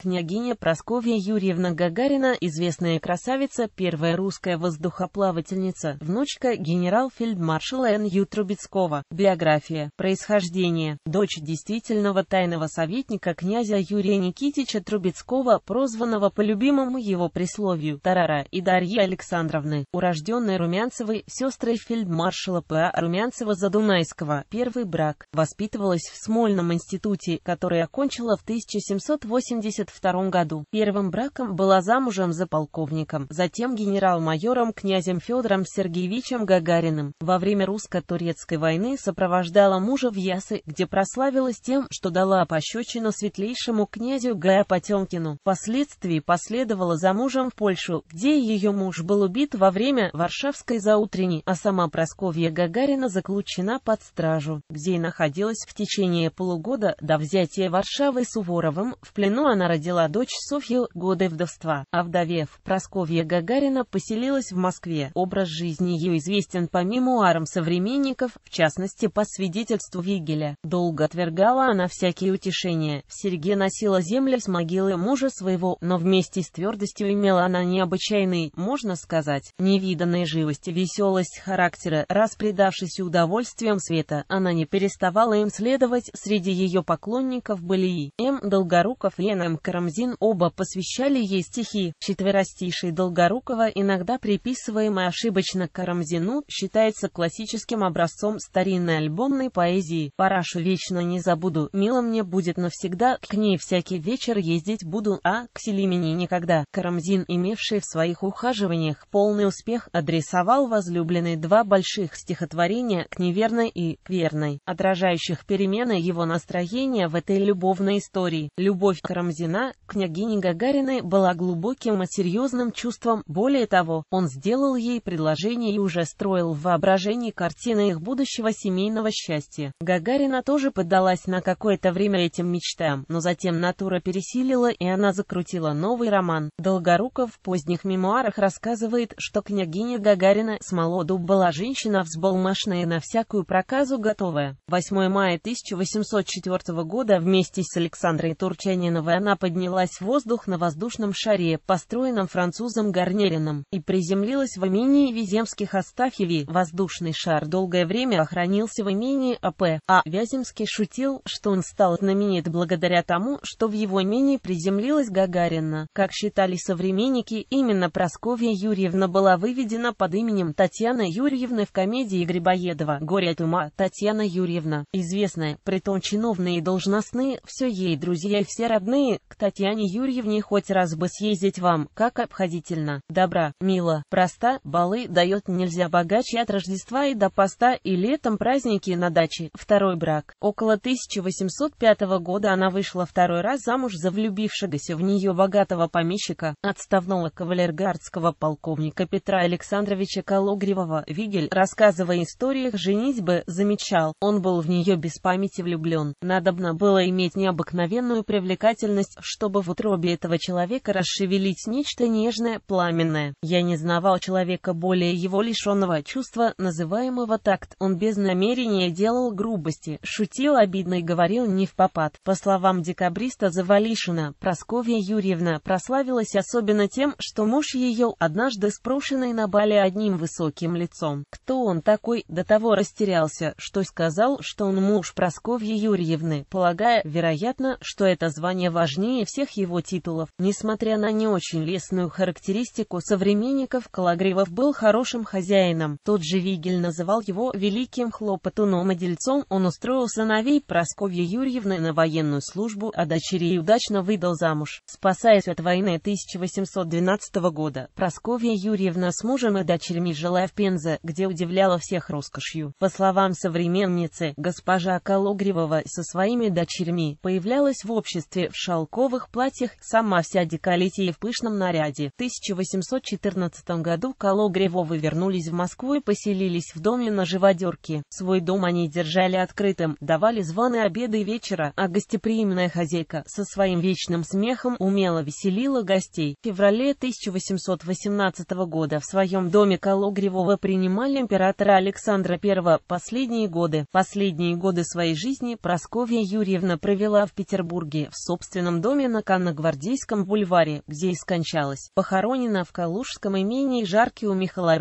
Княгиня Прасковья Юрьевна Гагарина, известная красавица, первая русская воздухоплавательница, внучка генерал-фельдмаршала Н.Ю. Трубецкого. Биография, происхождение, дочь действительного тайного советника князя Юрия Никитича Трубецкого, прозванного по любимому его присловию Тарара и Дарьи Александровны, урожденной Румянцевой, сестрой фельдмаршала П.А. Румянцева-Задунайского. Первый брак. Воспитывалась в Смольном институте, который окончила в 1780 1952 году. Первым браком была замужем за полковником, затем генерал-майором князем Федором Сергеевичем Гагариным. Во время русско-турецкой войны сопровождала мужа в Ясы, где прославилась тем, что дала пощечину светлейшему князю Гая Потемкину. Впоследствии последовала за мужем в Польшу, где ее муж был убит во время Варшавской заутренней, а сама Просковья Гагарина заключена под стражу, где и находилась в течение полугода до взятия Варшавы Суворовым. В плену она родилась родила дочь Софью, годы вдовства. Овдовев, а Просковья Гагарина поселилась в Москве. Образ жизни ее известен по мемуарам современников, в частности по свидетельству Вигеля. Долго отвергала она всякие утешения. В серьге носила землю с могилы мужа своего, но вместе с твердостью имела она необычайный, можно сказать, невиданной живости, веселость характера. Раз предавшись удовольствием света, она не переставала им следовать. Среди ее поклонников были и М. Долгоруков, и Н. М. Карамзин оба посвящали ей стихи. Четверостиший Долгорукова, иногда приписываемый ошибочно Карамзину, считается классическим образцом старинной альбомной поэзии. «Парашу вечно не забуду, мило мне будет навсегда, к ней всякий вечер ездить буду, а к Селимине никогда». Карамзин, имевший в своих ухаживаниях полный успех, адресовал возлюбленной два больших стихотворения к неверной и к верной, отражающих перемены его настроения в этой любовной истории. Любовь Карамзина жена, княгини Гагариной, была глубоким и серьезным чувством, более того, он сделал ей предложение и уже строил в воображении картины их будущего семейного счастья. Гагарина тоже поддалась на какое-то время этим мечтам, но затем натура пересилила и она закрутила новый роман. Долгоруков в поздних мемуарах рассказывает, что княгиня Гагарина с молоду была женщина взбалмошная на всякую проказу готовая. 8 мая 1804 года вместе с Александрой Турчаниновой она поделилась поднялась в воздух на воздушном шаре, построенном французом Гарнерином, и приземлилась в имении Виземских Астафьеви. Воздушный шар долгое время хранился в имении АП, а Вяземский шутил, что он стал знаменит благодаря тому, что в его имении приземлилась Гагарина. Как считали современники, именно Просковья Юрьевна была выведена под именем Татьяны Юрьевны в комедии Грибоедова «Горе от ума» Татьяна Юрьевна, известная, притом чиновные и должностные, все ей друзья и все родные, кто Татьяне Юрьевне хоть раз бы съездить вам, как обходительно, добра, мила, проста, балы дает нельзя богаче от Рождества и до поста, и летом праздники на даче, второй брак. Около 1805 года она вышла второй раз замуж за влюбившегося в нее богатого помещика, отставного кавалергардского полковника Петра Александровича Кологривого. Вигель, рассказывая историях женитьбы, замечал, он был в нее без памяти влюблен. Надобно было иметь необыкновенную привлекательность, чтобы в утробе этого человека расшевелить нечто нежное, пламенное. Я не знавал человека более его лишенного чувства, называемого такт. Он без намерения делал грубости, шутил обидно и говорил не в попад. По словам декабриста Завалишина, Просковья Юрьевна прославилась особенно тем, что муж ее, однажды спрошенный на бале одним высоким лицом, кто он такой, до того растерялся, что сказал, что он муж Просковьи Юрьевны, полагая, вероятно, что это звание важнее важнее всех его титулов. Несмотря на не очень лестную характеристику современников, Калагривов был хорошим хозяином. Тот же Вигель называл его «великим хлопотуном и дельцом». Он устроил сыновей Прасковьи Юрьевны на военную службу, а дочерей удачно выдал замуж. Спасаясь от войны 1812 года, Прасковья Юрьевна с мужем и дочерьми жила в Пензе, где удивляла всех роскошью. По словам современницы, госпожа Калагривова со своими дочерьми появлялась в обществе в Шалко шелковых платьях, сама вся деколите и в пышном наряде. В 1814 году Гревовы вернулись в Москву и поселились в доме на Живодерке. Свой дом они держали открытым, давали званые обеды и вечера, а гостеприимная хозяйка со своим вечным смехом умело веселила гостей. В феврале 1818 года в своем доме Кологревова принимали императора Александра I последние годы. Последние годы своей жизни Просковья Юрьевна провела в Петербурге в собственном доме доме на Канногвардейском бульваре, где и скончалась, похоронена в Калужском имении Жарки у михаила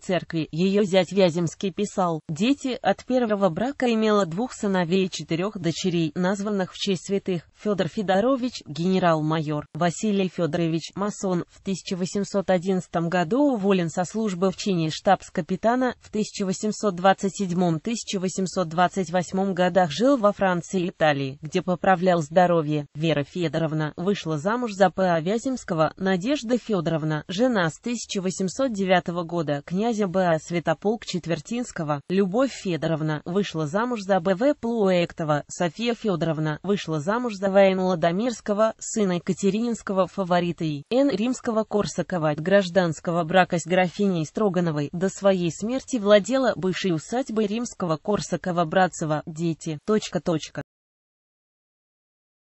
церкви. Ее зять Вяземский писал, «Дети от первого брака имела двух сыновей и четырех дочерей, названных в честь святых, Федор Федорович, генерал-майор, Василий Федорович, масон, в 1811 году уволен со службы в чине штабс-капитана, в 1827-1828 годах жил во Франции и Италии, где поправлял здоровье. Вера Федоровна вышла замуж за П.А. Вяземского, Надежда Федоровна, жена с 1809 года князя Б.А. Святополк Четвертинского, Любовь Федоровна вышла замуж за Б.В. Плуэктова, София Федоровна вышла замуж за В.Н. Ладомирского, сына Екатерининского фаворита и Н. Римского-Корсакова гражданского брака с графиней Строгановой до своей смерти владела бывшей усадьбой Римского-Корсакова-Братцева, дети. Точка, точка.